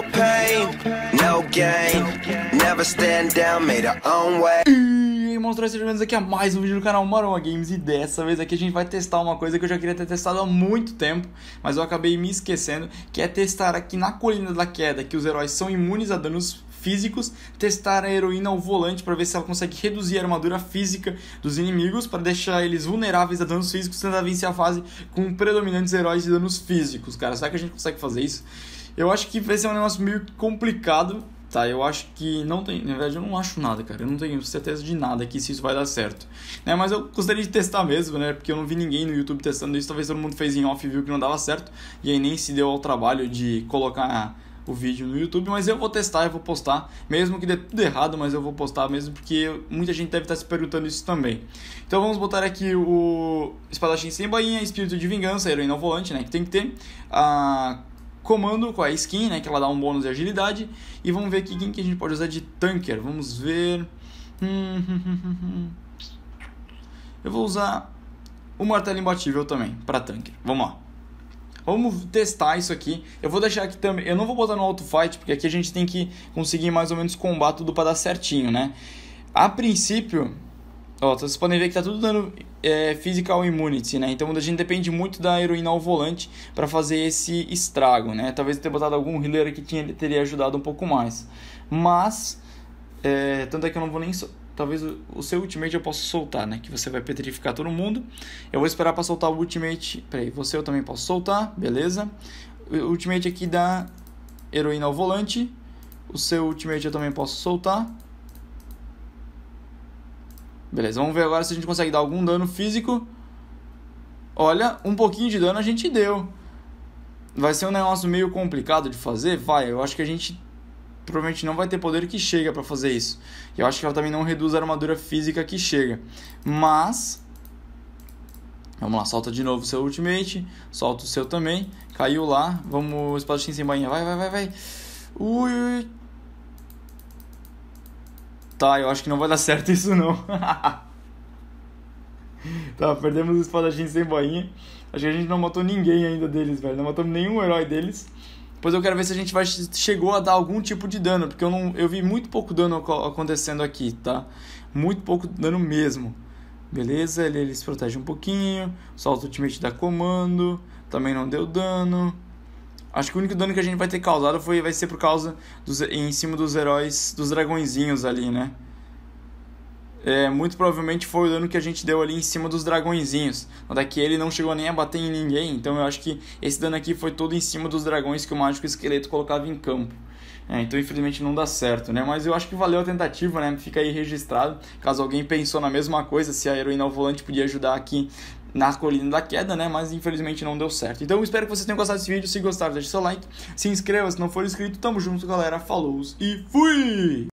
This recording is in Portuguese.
No pain, no gain. Never stand down, made own way. E sejam bem-vindos aqui a mais um vídeo do canal Maroma Games e dessa vez aqui a gente vai testar uma coisa que eu já queria ter testado há muito tempo, mas eu acabei me esquecendo, que é testar aqui na colina da queda, que os heróis são imunes a danos físicos, testar a heroína ao volante para ver se ela consegue reduzir a armadura física dos inimigos para deixar eles vulneráveis a danos físicos, tentar vencer a fase com predominantes heróis de danos físicos, cara. Será que a gente consegue fazer isso? Eu acho que vai ser um negócio meio complicado, tá? Eu acho que não tem. Na verdade, eu não acho nada, cara. Eu não tenho certeza de nada que se isso vai dar certo. Né? Mas eu gostaria de testar mesmo, né? Porque eu não vi ninguém no YouTube testando isso. Talvez todo mundo fez em off e viu que não dava certo. E aí nem se deu ao trabalho de colocar o vídeo no YouTube, mas eu vou testar, eu vou postar, mesmo que dê tudo errado, mas eu vou postar mesmo, porque muita gente deve estar se perguntando isso também. Então vamos botar aqui o Espadachim Sem Bainha, Espírito de Vingança, Heroína ao Volante, né, que tem que ter, a ah, comando com a skin, né, que ela dá um bônus de agilidade. E vamos ver aqui quem que a gente pode usar de tanker. Vamos ver... Hum, hum, hum, eu vou usar o martelo imbatível também, para tanker. Vamos lá. Vamos testar isso aqui. Eu vou deixar aqui também. Eu não vou botar no auto fight, porque aqui a gente tem que conseguir mais ou menos combar tudo para dar certinho, né? A princípio, ó, vocês podem ver que tá tudo dando é, physical immunity, né? Então a gente depende muito da heroína ao volante para fazer esse estrago, né? Talvez ter botado algum healer aqui tinha, teria ajudado um pouco mais. Mas, é, tanto é que eu não vou nem. Talvez o, o seu ultimate eu possa soltar, né? Que você vai petrificar todo mundo. Eu vou esperar para soltar o ultimate. Peraí, você eu também posso soltar, beleza? O ultimate aqui da heroína ao volante. O seu ultimate eu também posso soltar. Beleza, vamos ver agora se a gente consegue dar algum dano físico. Olha, um pouquinho de dano a gente deu. Vai ser um negócio meio complicado de fazer? Vai, eu acho que a gente provavelmente não vai ter poder que chega para fazer isso. Eu acho que ela também não reduz a armadura física que chega. Mas... Vamos lá, solta de novo o seu ultimate. Solta o seu também. Caiu lá. Vamos, espadachim sem bainha. Vai, vai, vai, vai. Ui, ui. Tá, eu acho que não vai dar certo isso não. tá, perdemos os espadachim sem boinha. Acho que a gente não matou ninguém ainda deles, velho. Não matamos nenhum herói deles. Pois eu quero ver se a gente vai, chegou a dar algum tipo de dano, porque eu, não, eu vi muito pouco dano acontecendo aqui, tá? Muito pouco dano mesmo. Beleza, ele, ele se protege um pouquinho. Solta o ultimate da comando. Também não deu dano. Acho que o único dano que a gente vai ter causado foi, vai ser por causa dos, em cima dos heróis, dos dragõezinhos ali, né? é, muito provavelmente foi o dano que a gente deu ali em cima dos dragõezinhos. Daqui ele não chegou nem a bater em ninguém, então eu acho que esse dano aqui foi todo em cima dos dragões que o mágico esqueleto colocava em campo. É, então infelizmente não dá certo, né? Mas eu acho que valeu a tentativa, né? Fica aí registrado. Caso alguém pensou na mesma coisa, se a heroína ao volante podia ajudar aqui na colina da queda, né? Mas infelizmente não deu certo. Então espero que vocês tenham gostado desse vídeo. Se gostaram, deixe seu like. Se inscreva se não for inscrito. Tamo junto, galera. Falou e fui!